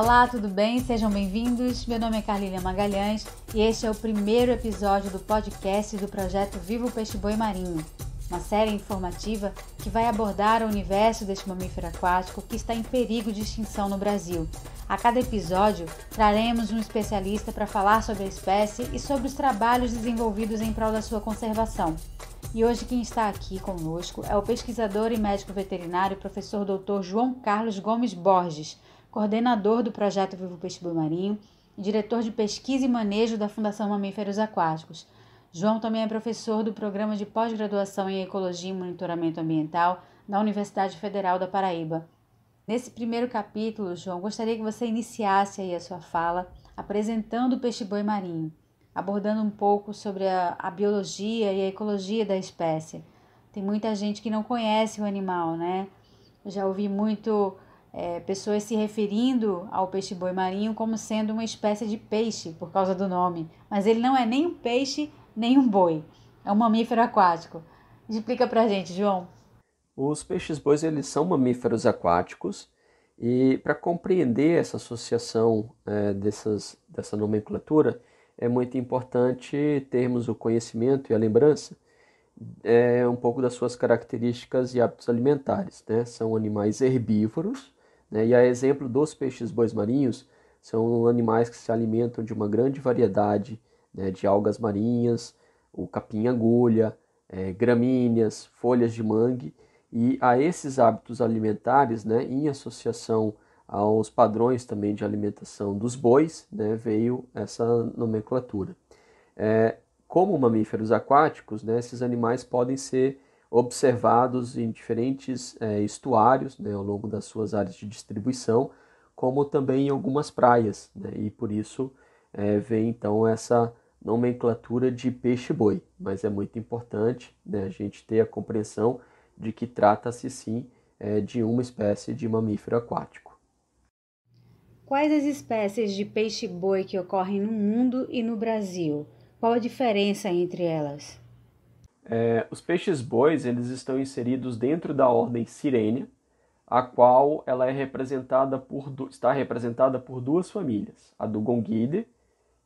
Olá, tudo bem? Sejam bem-vindos. Meu nome é Carlília Magalhães e este é o primeiro episódio do podcast do projeto Vivo Peixe Boi Marinho, uma série informativa que vai abordar o universo deste mamífero aquático que está em perigo de extinção no Brasil. A cada episódio, traremos um especialista para falar sobre a espécie e sobre os trabalhos desenvolvidos em prol da sua conservação. E hoje quem está aqui conosco é o pesquisador e médico veterinário professor doutor João Carlos Gomes Borges, coordenador do projeto Vivo Peixe-Boi Marinho e diretor de pesquisa e manejo da Fundação Mamíferos Aquáticos. João também é professor do programa de pós-graduação em Ecologia e Monitoramento Ambiental da Universidade Federal da Paraíba. Nesse primeiro capítulo, João, gostaria que você iniciasse aí a sua fala apresentando o peixe-boi marinho, abordando um pouco sobre a, a, biologia e a ecologia da espécie. Tem muita gente que não conhece o animal, né? Eu já ouvi muito é, pessoas se referindo ao peixe-boi marinho como sendo uma espécie de peixe por causa do nome, mas ele não é nem um peixe nem um boi, é um mamífero aquático. Explica pra gente, João. Os peixes-bois eles são mamíferos aquáticos e para compreender essa associação é, dessas, dessa nomenclatura é muito importante termos o conhecimento e a lembrança é, um pouco das suas características e hábitos alimentares. Né? São animais herbívoros né? E a exemplo dos peixes bois marinhos, são animais que se alimentam de uma grande variedade né, de algas marinhas, o capim-agulha, é, gramíneas, folhas de mangue, e a esses hábitos alimentares, né, em associação aos padrões também de alimentação dos bois, né, veio essa nomenclatura. É, como mamíferos aquáticos, né, esses animais podem ser observados em diferentes é, estuários né, ao longo das suas áreas de distribuição, como também em algumas praias, né, e por isso é, vem então essa nomenclatura de peixe-boi, mas é muito importante né, a gente ter a compreensão de que trata-se sim é, de uma espécie de mamífero aquático. Quais as espécies de peixe-boi que ocorrem no mundo e no Brasil? Qual a diferença entre elas? É, os peixes-bois eles estão inseridos dentro da ordem Sirênia, a qual ela é representada por está representada por duas famílias, a do Gonguide,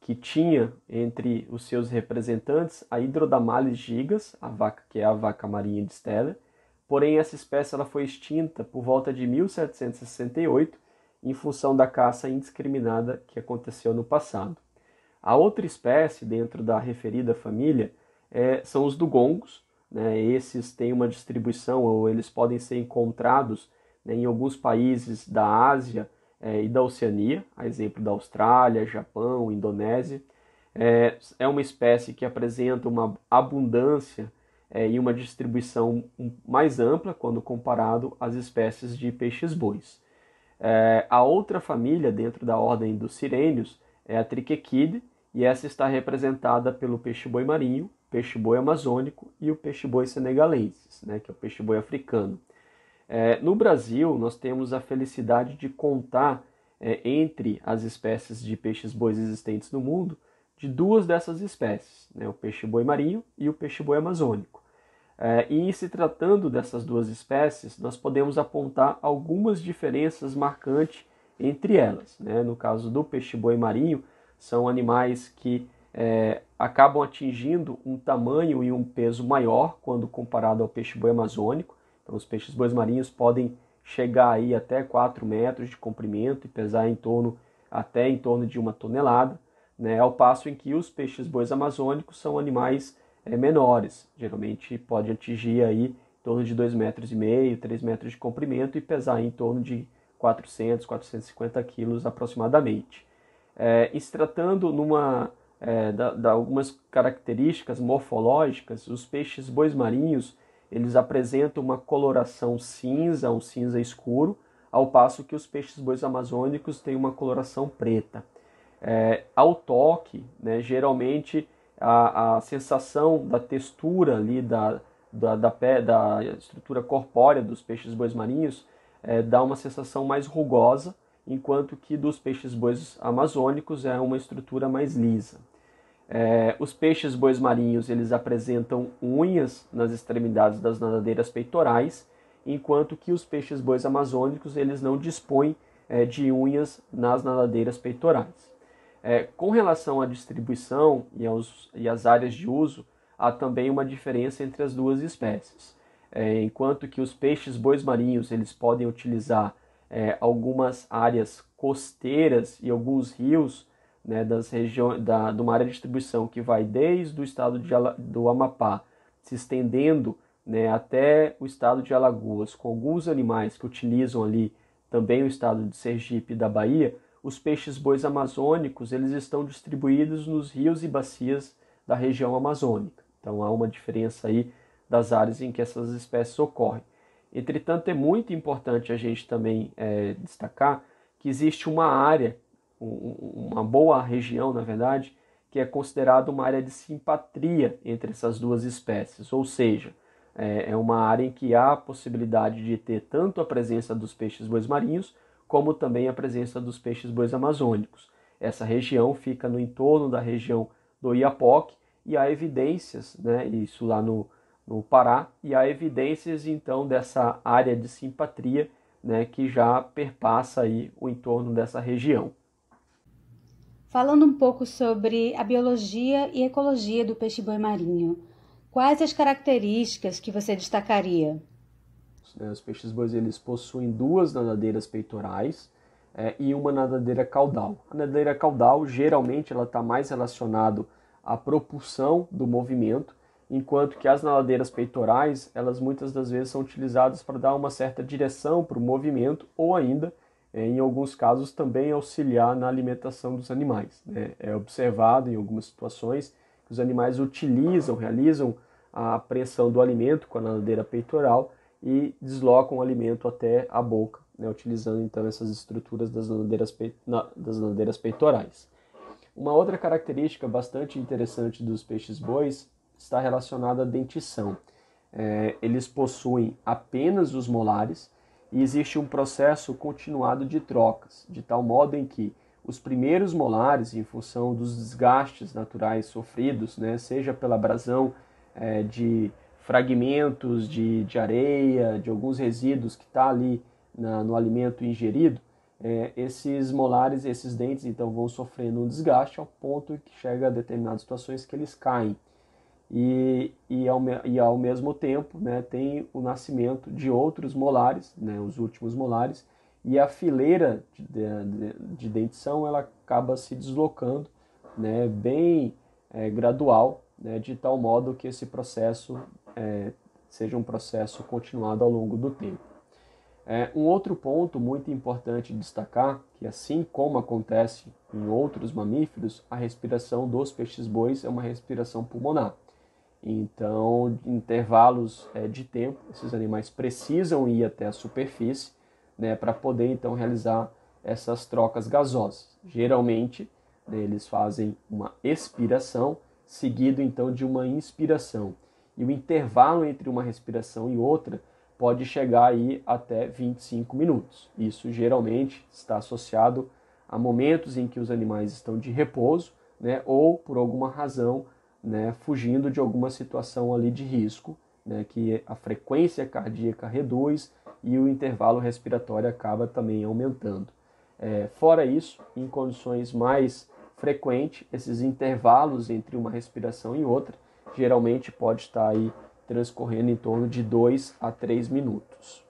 que tinha entre os seus representantes a Hidrodamales gigas, a vaca que é a vaca marinha de Stella, porém essa espécie ela foi extinta por volta de 1768 em função da caça indiscriminada que aconteceu no passado. A outra espécie dentro da referida família é, são os dugongos. Né? Esses têm uma distribuição, ou eles podem ser encontrados né, em alguns países da Ásia é, e da Oceania, a exemplo da Austrália, Japão, Indonésia. É, é uma espécie que apresenta uma abundância é, e uma distribuição mais ampla quando comparado às espécies de peixes-bois. É, a outra família dentro da ordem dos sirênios é a Triquequide, e essa está representada pelo peixe-boi marinho, peixe-boi amazônico e o peixe-boi senegalense, né, que é o peixe-boi africano. É, no Brasil, nós temos a felicidade de contar é, entre as espécies de peixes-bois existentes no mundo de duas dessas espécies, né, o peixe-boi marinho e o peixe-boi amazônico. É, e se tratando dessas duas espécies, nós podemos apontar algumas diferenças marcantes entre elas. Né? No caso do peixe-boi marinho, são animais que é, acabam atingindo um tamanho e um peso maior quando comparado ao peixe-boi amazônico. Então, os peixes-bois marinhos podem chegar aí até 4 metros de comprimento e pesar em torno até em torno de uma tonelada, né? ao passo em que os peixes-bois amazônicos são animais é, menores, geralmente pode atingir aí em torno de 2,5 metros e meio, 3 metros de comprimento e pesar em torno de 400, 450 quilos aproximadamente. É, se tratando numa é, da, da, algumas características morfológicas, os peixes bois marinhos eles apresentam uma coloração cinza, um cinza escuro, ao passo que os peixes bois amazônicos têm uma coloração preta. É, ao toque, né, geralmente a, a, sensação da textura ali da, da, da, pé, da estrutura corpórea dos peixes bois marinhos é, dá uma sensação mais rugosa, enquanto que dos peixes-bois amazônicos é uma estrutura mais lisa. É, os peixes-bois marinhos eles apresentam unhas nas extremidades das nadadeiras peitorais, enquanto que os peixes-bois amazônicos eles não dispõem é, de unhas nas nadadeiras peitorais. É, com relação à distribuição e, aos, e às áreas de uso, há também uma diferença entre as duas espécies. É, enquanto que os peixes bois marinhos eles podem utilizar é, algumas áreas costeiras e alguns rios né, das regiões da, de uma área de distribuição que vai desde o estado de, do Amapá se estendendo né, até o estado de Alagoas, com alguns animais que utilizam ali também o estado de Sergipe e da Bahia, os peixes-bois amazônicos eles estão distribuídos nos rios e bacias da região amazônica. Então há uma diferença aí das áreas em que essas espécies ocorrem. Entretanto, é muito importante a gente também é, destacar que existe uma área, uma boa região, na verdade, que é considerada uma área de simpatria entre essas duas espécies, ou seja, é, é uma área em que há a possibilidade de ter tanto a presença dos peixes bois marinhos, como também a presença dos peixes bois amazônicos. Essa região fica no entorno da região do Iapoc e há evidências, né, isso lá no, no Pará, e há evidências então dessa área de simpatria né, que já perpassa aí o entorno dessa região. Falando um pouco sobre a biologia e ecologia do peixe-boi marinho, quais as características que você destacaria? É, os peixes-bois eles possuem duas nadadeiras peitorais é, e uma nadadeira caudal. A nadadeira caudal geralmente ela está mais relacionada à propulsão do movimento, enquanto que as nadadeiras peitorais, elas muitas das vezes são utilizadas para dar uma certa direção para o movimento ou ainda, eh, em alguns casos, também auxiliar na alimentação dos animais. Né? É observado em algumas situações que os animais utilizam, realizam a pressão do alimento com a nadadeira peitoral e deslocam o alimento até a boca, né? utilizando então essas estruturas das nadadeiras, das nadadeiras peitorais. Uma outra característica bastante interessante dos peixes-bois está relacionado à dentição. É, eles possuem apenas os molares e existe um processo continuado de trocas, de tal modo em que os primeiros molares, em função dos desgastes naturais sofridos, né, seja pela abrasão é, de fragmentos de, de areia, de alguns resíduos que está ali na, no alimento ingerido, é, esses molares, esses dentes, então vão sofrendo um desgaste ao ponto que chega a determinadas situações que eles caem e, e, ao, e ao mesmo tempo né, tem o nascimento de outros molares, né, os últimos molares, e a fileira de, de, de dentição ela acaba se deslocando né, bem é, gradual, né, de tal modo que esse processo é, seja um processo continuado ao longo do tempo. É, um outro ponto muito importante destacar, que assim como acontece em outros mamíferos, a respiração dos peixes-bois é uma respiração pulmonar. Então, intervalos é, de tempo, esses animais precisam ir até a superfície né, para poder então realizar essas trocas gasosas. Geralmente, né, eles fazem uma expiração, seguido então de uma inspiração. E o intervalo entre uma respiração e outra pode chegar aí até 25 minutos. Isso geralmente está associado a momentos em que os animais estão de repouso, né, ou por alguma razão né, fugindo de alguma situação ali de risco, né, que a frequência cardíaca reduz e o intervalo respiratório acaba também aumentando. É, fora isso, em condições mais frequentes, esses intervalos entre uma respiração e outra geralmente pode estar aí transcorrendo em torno de 2 a 3 minutos.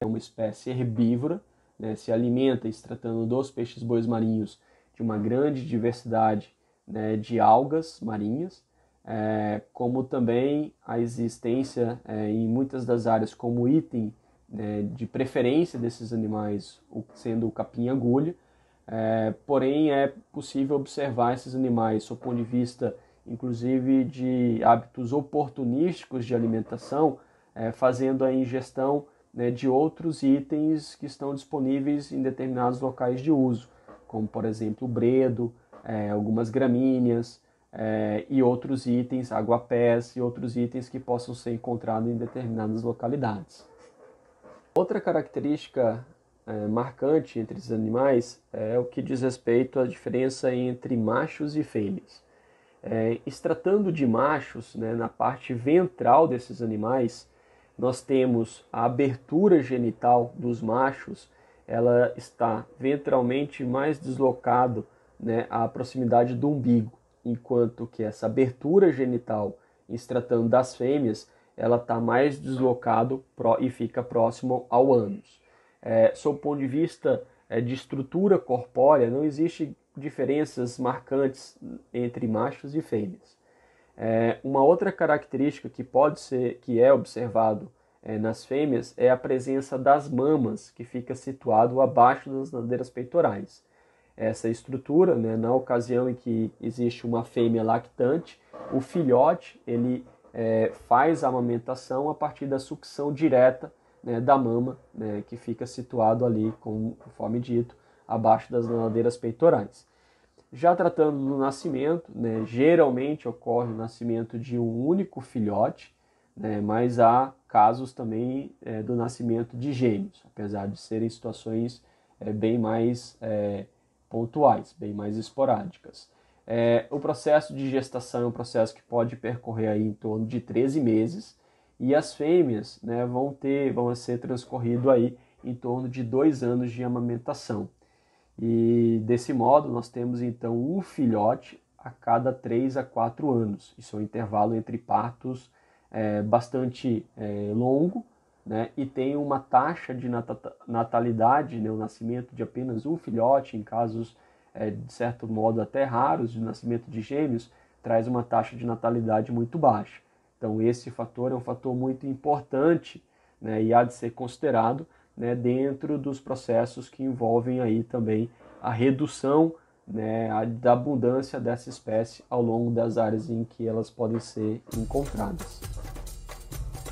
É uma espécie herbívora, né, se alimenta, se tratando dos peixes bois marinhos, de uma grande diversidade né, de algas marinhas, é, como também a existência é, em muitas das áreas como item né, de preferência desses animais, sendo o capim-agulha. É, porém, é possível observar esses animais, do ponto de vista, inclusive, de hábitos oportunísticos de alimentação, é, fazendo a ingestão né, de outros itens que estão disponíveis em determinados locais de uso, como, por exemplo, o bredo, é, algumas gramíneas é, e outros itens, aguapés e outros itens que possam ser encontrados em determinadas localidades. Outra característica é, marcante entre os animais é o que diz respeito à diferença entre machos e fêmeas. É, de machos, né, na parte ventral desses animais, nós temos a abertura genital dos machos, ela está ventralmente mais deslocado né, proximidade do umbigo, enquanto que essa abertura genital, em se tratando das fêmeas, ela está mais deslocado e fica próximo ao ânus. É, sob o ponto de vista é, de estrutura corpórea, não existe diferenças marcantes entre machos e fêmeas. É, uma outra característica que pode ser, que é observado é, nas fêmeas, é a presença das mamas, que fica situado abaixo das nadeiras peitorais essa estrutura, né? na ocasião em que existe uma fêmea lactante, o filhote ele é, faz a amamentação a partir da sucção direta né, da mama, né, que fica situado ali, conforme dito, abaixo das nadadeiras peitorais. Já tratando do nascimento, né, geralmente ocorre o nascimento de um único filhote, né, mas há casos também é, do nascimento de gêmeos, apesar de serem situações é, bem mais é, pontuais, bem mais esporádicas. É, o processo de gestação é um processo que pode percorrer aí em torno de 13 meses e as fêmeas né, vão ter, vão ser transcorrido aí em torno de dois anos de amamentação. E desse modo nós temos então um filhote a cada 3 a 4 anos. Isso é um intervalo entre partos é, bastante é, longo né, e tem uma taxa de natalidade, né, o nascimento de apenas um filhote, em casos é, de certo modo até raros, de nascimento de gêmeos, traz uma taxa de natalidade muito baixa. Então, esse fator é um fator muito importante né, e há de ser considerado né, dentro dos processos que envolvem aí também a redução né, da abundância dessa espécie ao longo das áreas em que elas podem ser encontradas.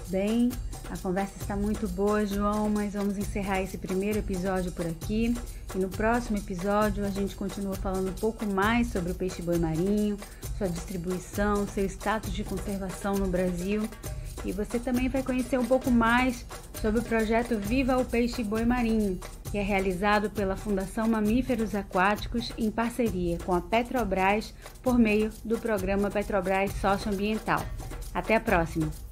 Bem, a conversa está muito boa, João, mas vamos encerrar esse primeiro episódio por aqui. E no próximo episódio a gente continua falando um pouco mais sobre o peixe boi marinho, sua distribuição, seu status de conservação no Brasil. E você também vai conhecer um pouco mais sobre o projeto Viva o Peixe Boi Marinho, que é realizado pela Fundação Mamíferos Aquáticos em parceria com a Petrobras por meio do programa Petrobras Socioambiental. Até a próxima!